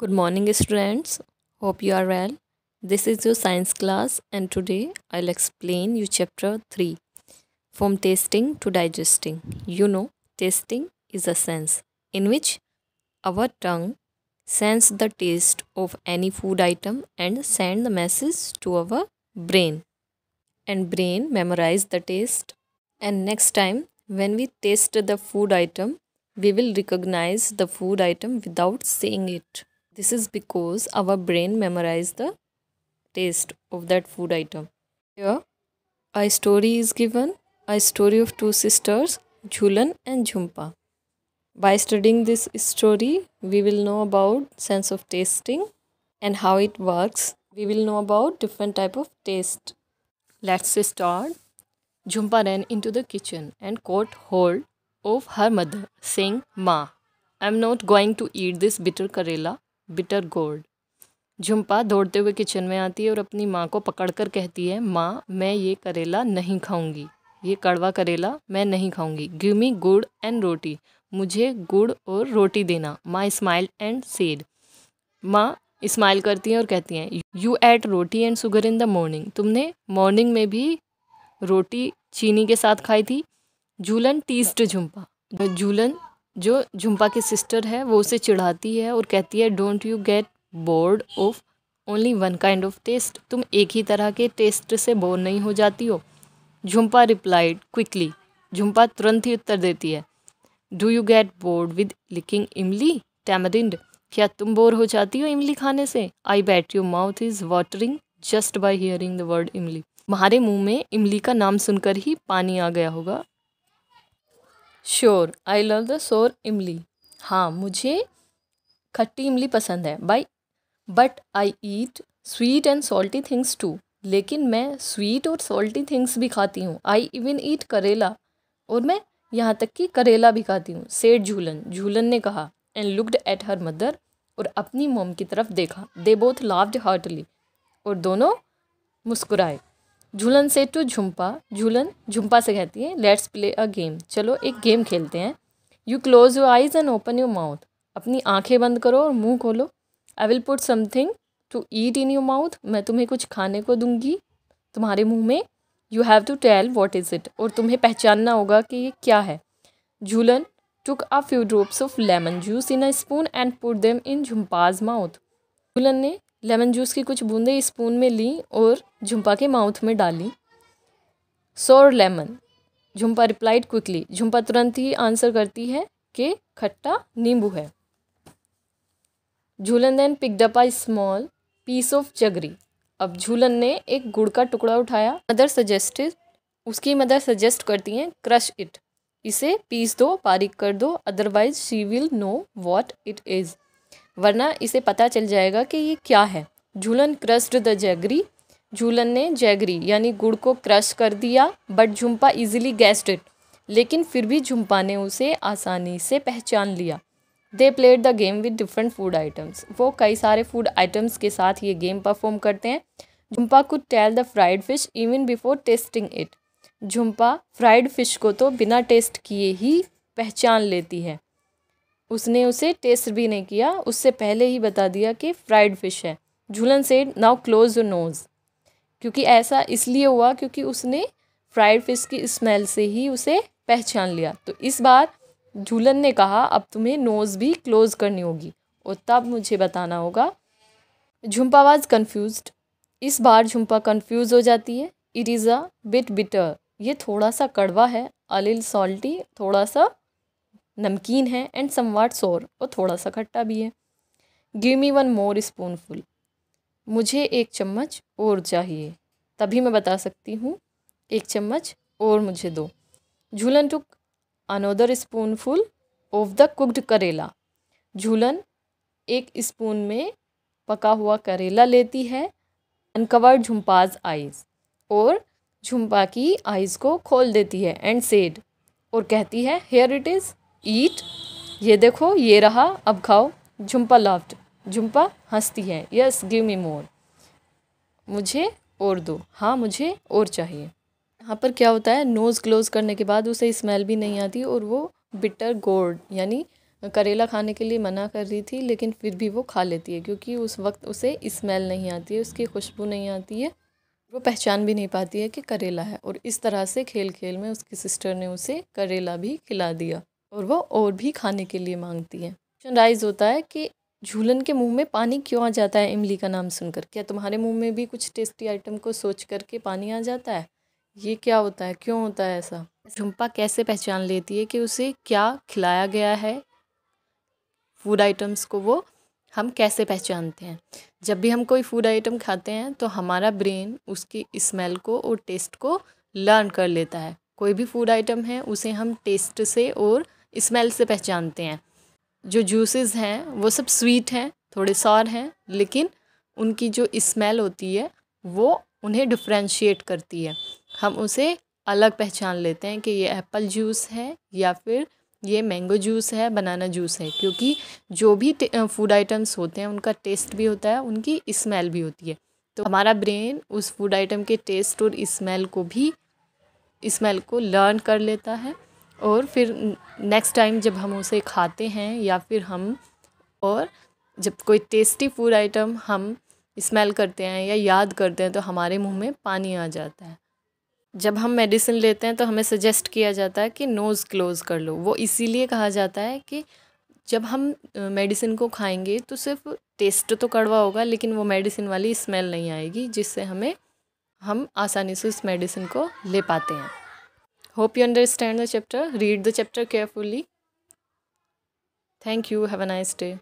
Good morning students. Hope you are well. This is your science class and today I'll explain you chapter 3 From tasting to digesting. You know tasting is a sense in which our tongue sends the taste of any food item and send the message to our brain and brain memorize the taste and next time when we taste the food item we will recognize the food item without seeing it this is because our brain memorizes the taste of that food item. Here, a story is given, a story of two sisters, Jhulan and Jhumpa. By studying this story, we will know about sense of tasting and how it works. We will know about different type of taste. Let's start. Jhumpa ran into the kitchen and caught hold of her mother, saying, Ma, I'm not going to eat this bitter karela bitter gourd Jhumpa दौड़ते हुए kitchen में आती है और अपनी माँ को पकड़कर कहती है माँ मैं ये करेला नहीं खाऊंगी ये कड़वा करेला मैं नहीं खाऊंगी गिव मी गुड़ एंड रोटी मुझे गुड़ और रोटी देना माँ स्माइल एंड सेड माँ स्माइल करती हैं और कहती हैं you ate roti and sugar in the morning तुमने मॉर्निंग में भी रोटी चीनी के साथ खाई थी झूलन टीस्ड झुम्पा झूलन जो झुम्पा की सिस्टर है वो उसे चिढ़ाती है और कहती है don't you get bored of only one kind of taste तुम एक ही तरह के टेस्ट से बोर नहीं हो जाती हो झुम्पा रिप्लाइड क्विकली झुम्पा तुरंत ही उत्तर देती है do you get bored with licking imli tamarind क्या तुम बोर हो जाती हो इमली खाने से I bet your mouth is watering just by hearing the word imli तुम्हारे मुंह में इमली का नाम सुनकर ही पानी आ गया होगा श्योर आई लव द सोर इमली हाँ मुझे खट्टी इमली पसंद है by but I eat sweet and salty things too लेकिन मैं स्वीट और सॉल्टी थिंग्स भी खाती हूँ आई इवन ईट करेला और मैं यहाँ तक कि करेला भी खाती हूँ सेठ झूलन झूलन ने कहा and looked at her mother और अपनी मोम की तरफ देखा दे बोथ लाव्ड हार्टली और दोनों मुस्कुराए झूलन से टू झुम्पा झूलन झुम्पा से कहती है लेट्स प्ले अ गेम चलो एक गेम खेलते हैं you close your eyes and open your mouth अपनी आंखें बंद करो और मुंह खोलो I will put something to eat in your mouth मैं तुम्हें कुछ खाने को दूंगी तुम्हारे मुंह में you have to tell what is it और तुम्हें पहचानना होगा कि ये क्या है Jhulan took a few drops of lemon juice in a spoon and put them in Jhumpa's mouth झूलन ने लेमन जूस की कुछ बूंदें स्पून में ली और झुम्पा के माउथ में डाली sour lemon Jhumpa replied quickly Jhumpa तुरंत ही आंसर करती है कि खट्टा नींबू है Jhulan then picked up a small piece of jaggery अब झूलन ने एक गुड़ का टुकड़ा उठाया मदर सजेस्टेड उसकी मदर सजेस्ट करती हैं क्रश इट इसे पीस दो बारीक कर दो otherwise she will know what it is वरना इसे पता चल जाएगा कि ये क्या है Jhulan crushed the jaggery Jhulan ने जैगरी यानी गुड़ को क्रश कर दिया but Jhumpa easily guessed it लेकिन फिर भी झुम्पा ने उसे आसानी से पहचान लिया they played the game with different food items वो कई सारे फूड आइटम्स के साथ ये गेम परफॉर्म करते हैं Jhumpa could tell the fried fish even before tasting it Jhumpa fried fish को तो बिना टेस्ट किए ही पहचान लेती है उसने उसे टेस्ट भी नहीं किया उससे पहले ही बता दिया कि फ्राइड फिश है Jhulan said now close your nose क्योंकि ऐसा इसलिए हुआ क्योंकि उसने फ्राइड फिश की स्मेल से ही उसे पहचान लिया तो इस बार झूलन ने कहा अब तुम्हें नोज़ भी क्लोज करनी होगी और तब मुझे बताना होगा झुम्पा वाज कन्फ्यूज इस बार झुम्पा कन्फ्यूज़ हो जाती है it is a bit bitter ये थोड़ा सा कड़वा है अलिल सॉल्टी थोड़ा सा नमकीन है एंड समवाट सोर और थोड़ा सा खट्टा भी है give me one more spoonful मुझे एक चम्मच और चाहिए तभी मैं बता सकती हूँ एक चम्मच और मुझे दो Jhulan took another spoonful of the cooked karela Jhulan एक स्पून में पका हुआ करेला लेती है अनकवर्ड झुम्पाज आइज़ और झुम्पा की आइज़ को खोल देती है एंड सेड और कहती है हेयर इट इज़ ईट ये देखो ये रहा अब खाओ झुम्पा लाफ्ट झुम्पा हंसती है यस गिव मी मोर मुझे और दो हाँ मुझे और चाहिए यहाँ पर क्या होता है नोज़ क्लोज़ करने के बाद उसे स्मेल भी नहीं आती और वो बिटर गोर्ड यानी करेला खाने के लिए मना कर रही थी लेकिन फिर भी वो खा लेती है क्योंकि उस वक्त उसे स्मेल नहीं आती है उसकी खुशबू नहीं आती है वो पहचान भी नहीं पाती है कि करेला है और इस तरह से खेल खेल में उसकी सिस्टर ने उसे करेला भी खिला दिया और वो और भी खाने के लिए मांगती है क्वेश्चन राइज होता है कि झूलन के मुंह में पानी क्यों आ जाता है इमली का नाम सुनकर क्या तुम्हारे मुंह में भी कुछ टेस्टी आइटम को सोच करके पानी आ जाता है ये क्या होता है क्यों होता है ऐसा झुम्पा कैसे पहचान लेती है कि उसे क्या खिलाया गया है फूड आइटम्स को वो हम कैसे पहचानते हैं जब भी हम कोई फूड आइटम खाते हैं तो हमारा ब्रेन उसकी स्मेल को और टेस्ट को लर्न कर लेता है कोई भी फूड आइटम है उसे हम टेस्ट से और स्मेल से पहचानते हैं जो जूसेस हैं वो सब स्वीट हैं थोड़े सौर हैं लेकिन उनकी जो स्मेल होती है वो उन्हें डिफ्रेंशिएट करती है हम उसे अलग पहचान लेते हैं कि ये एप्पल जूस है या फिर ये मैंगो जूस है बनाना जूस है क्योंकि जो भी फूड आइटम्स होते हैं उनका टेस्ट भी होता है उनकी स्मेल भी होती है तो हमारा ब्रेन उस फूड आइटम के टेस्ट और स्मेल को भी स्मेल को लर्न कर लेता है और फिर नेक्स्ट टाइम जब हम उसे खाते हैं या फिर हम और जब कोई टेस्टी फूड आइटम हम स्मेल करते हैं या याद करते हैं तो हमारे मुंह में पानी आ जाता है जब हम मेडिसिन लेते हैं तो हमें सजेस्ट किया जाता है कि नोज़ क्लोज़ कर लो वो इसीलिए कहा जाता है कि जब हम मेडिसिन को खाएंगे तो सिर्फ टेस्ट तो कड़वा होगा लेकिन वो मेडिसिन वाली स्मेल नहीं आएगी जिससे हमें हम आसानी से उस मेडिसिन को ले पाते हैं Hope you understand the chapter. Read the chapter carefully. Thank you. Have a nice day.